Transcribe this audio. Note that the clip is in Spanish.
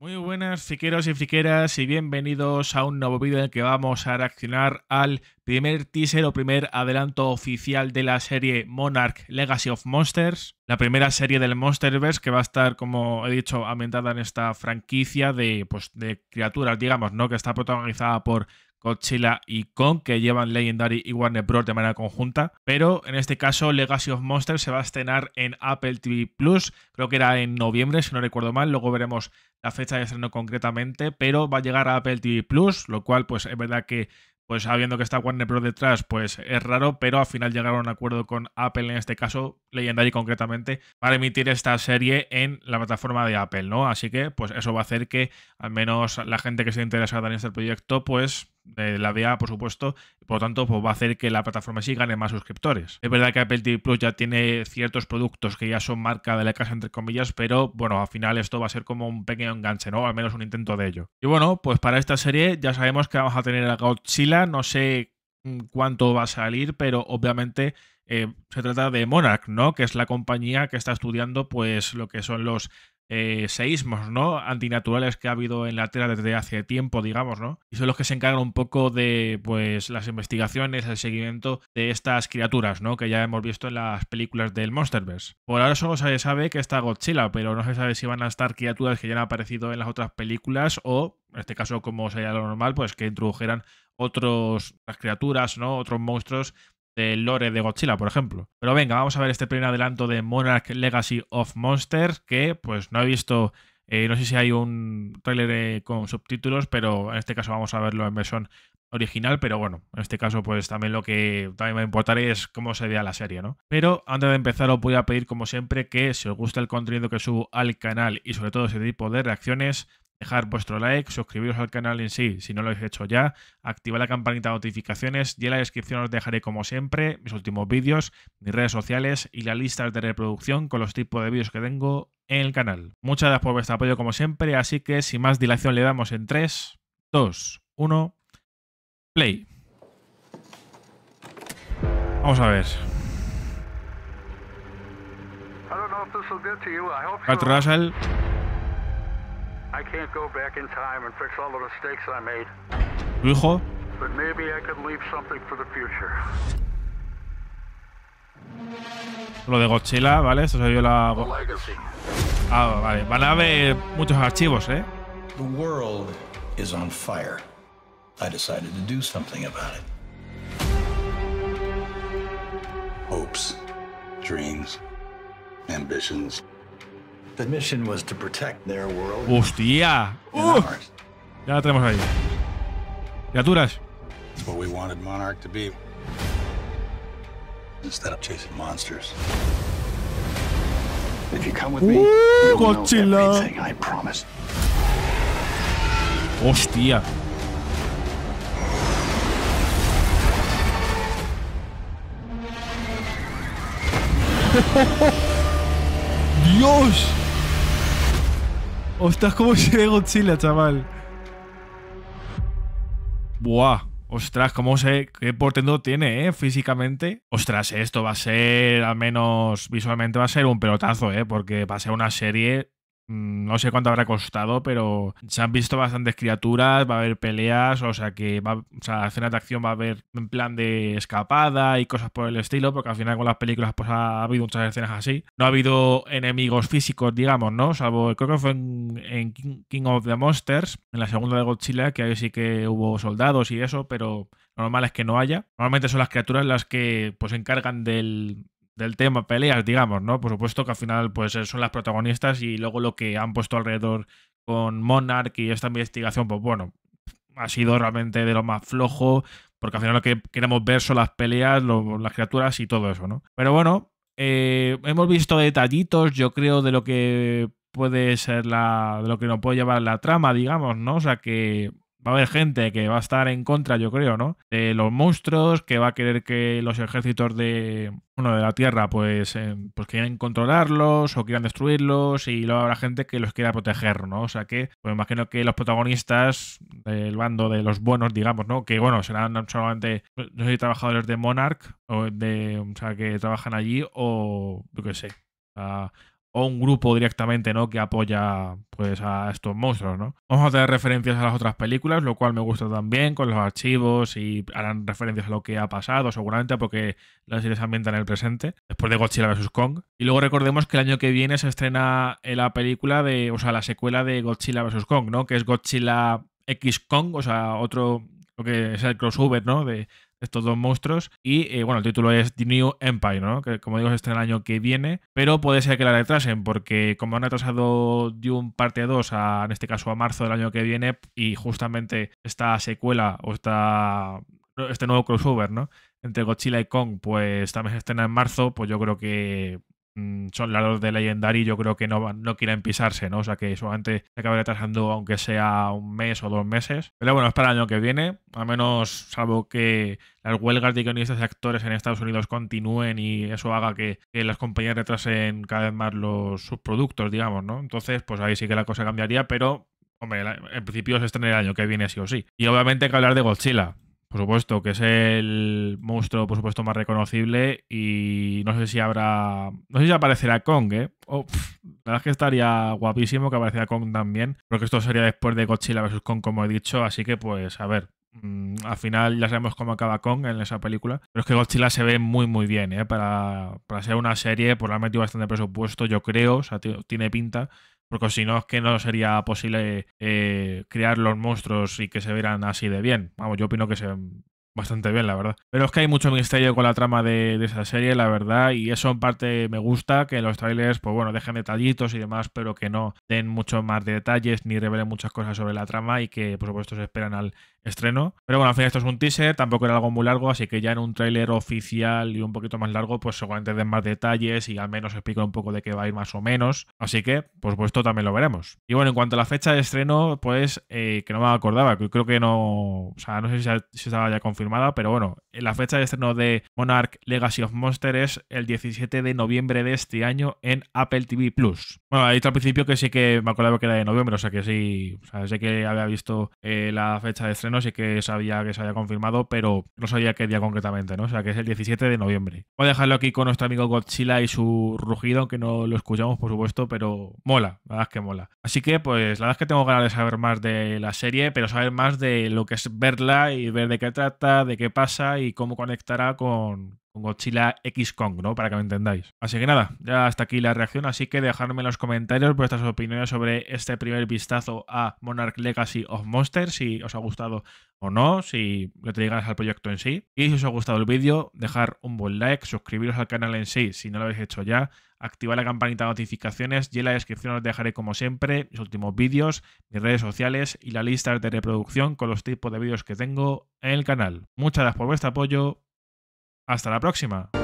Muy buenas friqueros y friqueras y bienvenidos a un nuevo vídeo en el que vamos a reaccionar al primer teaser o primer adelanto oficial de la serie Monarch Legacy of Monsters, la primera serie del Monsterverse que va a estar, como he dicho, ambientada en esta franquicia de, pues, criaturas, digamos, ¿no? que está protagonizada por Godzilla y Kong, que llevan Legendary y Warner Bros. de manera conjunta. Pero en este caso, Legacy of Monsters se va a estrenar en Apple TV Plus, creo que era en noviembre, si no recuerdo mal. Luego veremos la fecha de estreno concretamente, pero va a llegar a Apple TV Plus, lo cual pues es verdad que pues sabiendo que está Warner Bros. detrás, pues es raro, pero al final llegaron a un acuerdo con Apple, en este caso, Legendary concretamente, para emitir esta serie en la plataforma de Apple, ¿no? Así que, pues eso va a hacer que al menos la gente que esté interesada en este proyecto, pues de la DA, por supuesto, por lo tanto pues, va a hacer que la plataforma sí gane más suscriptores. Es verdad que Apple TV Plus ya tiene ciertos productos que ya son marca de la casa, entre comillas, pero bueno, al final esto va a ser como un pequeño enganche, ¿no? Al menos un intento de ello. Y bueno, pues para esta serie ya sabemos que vamos a tener a Godzilla, no sé mm, cuánto va a salir, pero obviamente eh, se trata de Monarch, ¿no? Que es la compañía que está estudiando pues lo que son los eh, seísmos, ¿no? Antinaturales que ha habido en la Tierra desde hace tiempo, digamos, ¿no? Y son los que se encargan un poco de, pues, las investigaciones, el seguimiento de estas criaturas, ¿no? Que ya hemos visto en las películas del Monsterverse. Por ahora solo se sabe que está Godzilla, pero no se sabe si van a estar criaturas que ya han aparecido en las otras películas o, en este caso, como sería lo normal, pues que introdujeran otras las criaturas, ¿no? Otros monstruos lore de Godzilla, por ejemplo. Pero venga, vamos a ver este primer adelanto de Monarch Legacy of Monsters, que pues no he visto, eh, no sé si hay un trailer eh, con subtítulos, pero en este caso vamos a verlo en versión original, pero bueno, en este caso pues también lo que también me importar es cómo se vea la serie, ¿no? Pero antes de empezar os voy a pedir como siempre que si os gusta el contenido que subo al canal y sobre todo ese tipo de reacciones, dejar vuestro like, suscribiros al canal en sí si no lo habéis hecho ya, activa la campanita de notificaciones y en la descripción os dejaré como siempre mis últimos vídeos, mis redes sociales y las listas de reproducción con los tipos de vídeos que tengo en el canal. Muchas gracias por vuestro apoyo como siempre, así que sin más dilación le damos en 3, 2, 1, play. Vamos a ver. I can't go back in time and fix all the mistakes I made. Ruho? But maybe I can leave something for the future. Lo de Godzilla, ¿vale? se vio la... Ah, vale. Van a ver muchos archivos, ¿eh? The world is on fire. I decided to do something about it. Hopes, dreams, ambitions. The mission was to protect their world. Hostia. Uh, ya la tenemos ahí. Criaturas. That's what we wanted Monarch to be. Instead of chasing monsters. If you come with me, uh, you'll Godzilla. know everything I promise. Hostia. Dios. Ostras, cómo como ve Godzilla, chaval. Buah. Ostras, cómo sé qué portento tiene, ¿eh? Físicamente. Ostras, esto va a ser, al menos visualmente, va a ser un pelotazo, ¿eh? Porque va a ser una serie Mm, no sé cuánto habrá costado, pero se han visto bastantes criaturas, va a haber peleas, o sea que va, o sea, escenas de acción va a haber en plan de escapada y cosas por el estilo, porque al final con las películas pues ha habido muchas escenas así. No ha habido enemigos físicos, digamos, ¿no? Salvo, creo que fue en, King of the Monsters, en la segunda de Godzilla, que ahí sí que hubo soldados y eso, pero lo normal es que no haya. Normalmente son las criaturas las que pues se encargan del, del tema, peleas, digamos, ¿no? Por supuesto que al final pues eh, son las protagonistas y luego lo que han puesto alrededor con Monarch y esta investigación, pues bueno, ha sido realmente de lo más flojo, porque al final lo que queremos ver son las peleas, las criaturas y todo eso, ¿no? Pero bueno, eh, hemos visto detallitos, yo creo, de lo que puede ser la. de lo que nos puede llevar la trama, digamos, ¿no? O sea que va a haber gente que va a estar en contra, yo creo, ¿no? De los monstruos, que va a querer que los ejércitos de, uno de la Tierra, pues, eh, pues quieran controlarlos o quieran destruirlos y luego habrá gente que los quiera proteger, ¿no? O sea que, pues imagino que los protagonistas del bando de los buenos, digamos, ¿no? Que, bueno, serán solamente, trabajadores de Monarch, o, de, o sea, que trabajan allí o, yo qué sé, o un grupo directamente, ¿no? Que apoya pues a estos monstruos, ¿no? Vamos a tener referencias a las otras películas, lo cual me gusta también con los archivos y harán referencias a lo que ha pasado, seguramente porque las series ambientan en el presente, después de Godzilla vs Kong. Y luego recordemos que el año que viene se estrena eh, la película de, o sea, la secuela de Godzilla vs Kong, ¿no? Que es Godzilla X Kong, o sea, otro lo que es el crossover, ¿no? De, estos dos monstruos. Y eh, bueno, el título es The New Empire, ¿no? Que como digo, es este el año que viene, pero puede ser que la retrasen, porque como han retrasado Dune parte 2, a, en este caso a marzo del año que viene, y justamente esta secuela o esta, este nuevo crossover, ¿no? Entre Godzilla y Kong, pues también se estrena en marzo, pues yo creo que Mm, son las dos de Legendary, yo creo que no, no quieren pisarse, ¿no? O sea que solamente se acaba retrasando, aunque sea un mes o dos meses. Pero bueno, es para el año que viene, a menos salvo que las huelgas de guionistas y actores en Estados Unidos continúen y eso haga que, las compañías retrasen cada vez más los, subproductos, digamos, ¿no? Entonces, pues ahí sí que la cosa cambiaría, pero, hombre, en principio se estrena el año que viene sí o sí. Y obviamente hay que hablar de Godzilla. Por supuesto, que es el monstruo, por supuesto, más reconocible. Y no sé si habrá. No sé si aparecerá Kong, ¿eh? Oh, la verdad es que estaría guapísimo que apareciera Kong también. que esto sería después de Godzilla vs. Kong, como he dicho. Así que, pues, a ver. Mm, al final ya sabemos cómo acaba Kong en esa película. Pero es que Godzilla se ve muy, muy bien, ¿eh? Para, para ser una serie, por pues, la metido bastante presupuesto, yo creo. O sea, tiene pinta. Porque si no, es que no sería posible eh, crear los monstruos y que se vieran así de bien. Vamos, yo opino que se ven bastante bien, la verdad. Pero es que hay mucho misterio con la trama de, esa serie, la verdad, y eso en parte me gusta, que los trailers, pues bueno, dejen detallitos y demás, pero que no den mucho más detalles ni revelen muchas cosas sobre la trama y que, por supuesto, se esperan al estreno. Pero bueno, al final esto es un teaser, tampoco era algo muy largo, así que ya en un tráiler oficial y un poquito más largo, pues seguramente den más detalles y al menos explican un poco de qué va a ir más o menos. Así que, pues, pues esto también lo veremos. Y bueno, en cuanto a la fecha de estreno, pues eh, que no me acordaba, creo que no, o sea, no sé si, estaba ya confirmada, pero bueno, la fecha de estreno de Monarch Legacy of Monster es el 17 de noviembre de este año en Apple TV Plus. Bueno, he dicho al principio que sí que me acordaba que era de noviembre, o sea que sí, o sea, sé que había visto eh, la fecha de estreno no sé que sabía que se había confirmado, pero no sabía qué día concretamente, ¿no? O sea, que es el 17 de noviembre. Voy a dejarlo aquí con nuestro amigo Godzilla y su rugido, aunque no lo escuchamos, por supuesto, pero mola, la verdad es que mola. Así que, pues, la verdad es que tengo ganas de saber más de la serie, pero saber más de lo que es verla y ver de qué trata, de qué pasa y cómo conectará con, con X Kong, ¿no? Para que me entendáis. Así que nada, ya hasta aquí la reacción, así que dejadme en los comentarios vuestras opiniones sobre este primer vistazo a Monarch Legacy of Monsters, si os ha gustado o no, si te digas al proyecto en sí. Y si os ha gustado el vídeo, dejar un buen like, suscribiros al canal en sí si no lo habéis hecho ya, activar la campanita de notificaciones y en la descripción os dejaré como siempre mis últimos vídeos, mis redes sociales y la lista de reproducción con los tipos de vídeos que tengo en el canal. Muchas gracias por vuestro apoyo hasta la próxima.